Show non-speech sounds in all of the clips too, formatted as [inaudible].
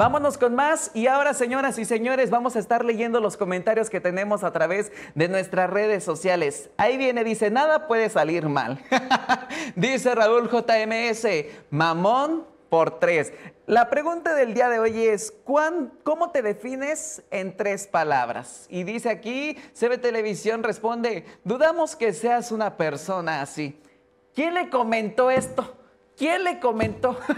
Vámonos con más y ahora señoras y señores vamos a estar leyendo los comentarios que tenemos a través de nuestras redes sociales. Ahí viene, dice, nada puede salir mal. [laughs] dice Raúl JMS, mamón por tres. La pregunta del día de hoy es, ¿cómo te defines en tres palabras? Y dice aquí, CB Televisión responde, dudamos que seas una persona así. ¿Quién le comentó esto? ¿Quién le comentó? [laughs]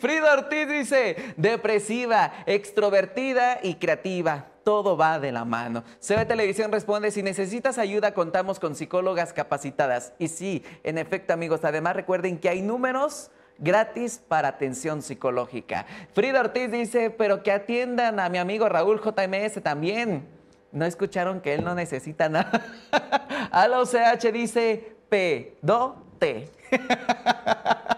Frida Ortiz dice, depresiva, extrovertida y creativa todo va de la mano. CB Televisión responde, si necesitas ayuda, contamos con psicólogas capacitadas. Y sí, en efecto, amigos, además recuerden que hay números gratis para atención psicológica. Frida Ortiz dice, pero que atiendan a mi amigo Raúl JMS también. No escucharon que él no necesita nada. [laughs] Al OCH dice P, do, T. [laughs]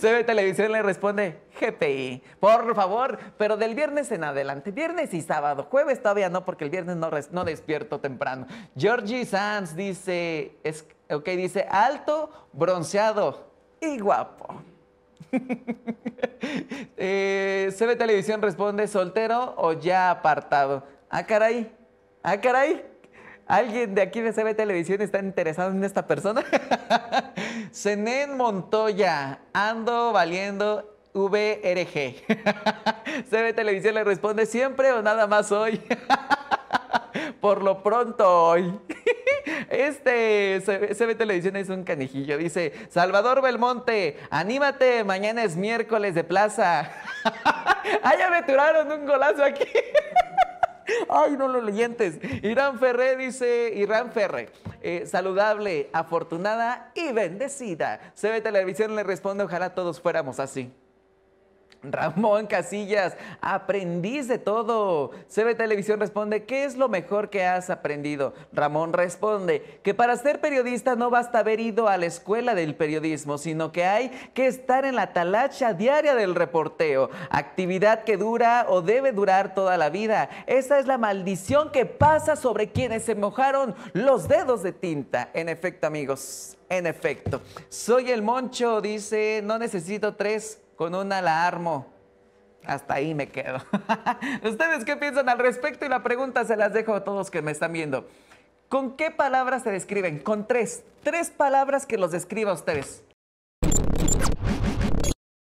CB Televisión le responde, GPI, por favor, pero del viernes en adelante, viernes y sábado, jueves todavía no, porque el viernes no, no despierto temprano. Georgie Sanz dice, es, ok, dice, alto, bronceado y guapo. CB [laughs] eh, Televisión responde, soltero o ya apartado. Ah, caray, ah, caray. ¿Alguien de aquí de CB Televisión está interesado en esta persona? [laughs] Zenén Montoya, ando valiendo VRG. [laughs] CB Televisión le responde siempre o nada más hoy. [laughs] Por lo pronto hoy. [laughs] Este CB Televisión es un canijillo. Dice, Salvador Belmonte, anímate, mañana es miércoles de plaza. ¡Ay, aventuraron un golazo aquí! Ay, no los leyentes. Irán Ferré dice, Irán Ferre, eh, saludable, afortunada y bendecida. CB Televisión le responde, ojalá todos fuéramos así. Ramón Casillas, aprendiz de todo. CB Televisión responde, ¿qué es lo mejor que has aprendido? Ramón responde, que para ser periodista no basta haber ido a la escuela del periodismo, sino que hay que estar en la talacha diaria del reporteo, actividad que dura o debe durar toda la vida. Esa es la maldición que pasa sobre quienes se mojaron los dedos de tinta. En efecto, amigos. En efecto. Soy el Moncho, dice, no necesito tres, con una la armo. Hasta ahí me quedo. [laughs] ¿Ustedes qué piensan al respecto? Y la pregunta se las dejo a todos que me están viendo. ¿Con qué palabras se describen? Con tres. Tres palabras que los describa a ustedes.